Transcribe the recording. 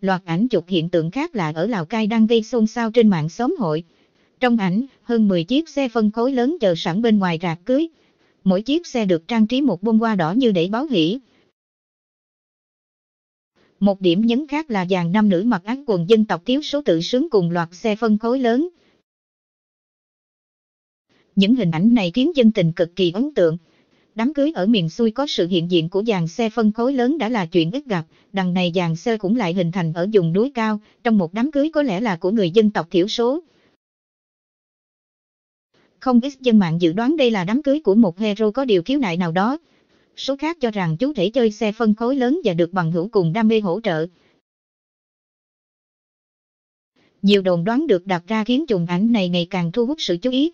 Loạt ảnh chụp hiện tượng khác lạ ở Lào Cai đang gây xôn xao trên mạng xóm hội. Trong ảnh, hơn 10 chiếc xe phân khối lớn chờ sẵn bên ngoài rạp cưới. Mỗi chiếc xe được trang trí một bông hoa đỏ như để báo hỷ. Một điểm nhấn khác là dàn nam nữ mặc áo quần dân tộc thiếu số tự sướng cùng loạt xe phân khối lớn. Những hình ảnh này khiến dân tình cực kỳ ấn tượng. Đám cưới ở miền xuôi có sự hiện diện của dàn xe phân khối lớn đã là chuyện ít gặp, đằng này dàn xe cũng lại hình thành ở vùng núi cao, trong một đám cưới có lẽ là của người dân tộc thiểu số. Không ít dân mạng dự đoán đây là đám cưới của một hero có điều khiếu nại nào đó. Số khác cho rằng chú thể chơi xe phân khối lớn và được bằng hữu cùng đam mê hỗ trợ. Nhiều đồn đoán được đặt ra khiến chùm ảnh này ngày càng thu hút sự chú ý,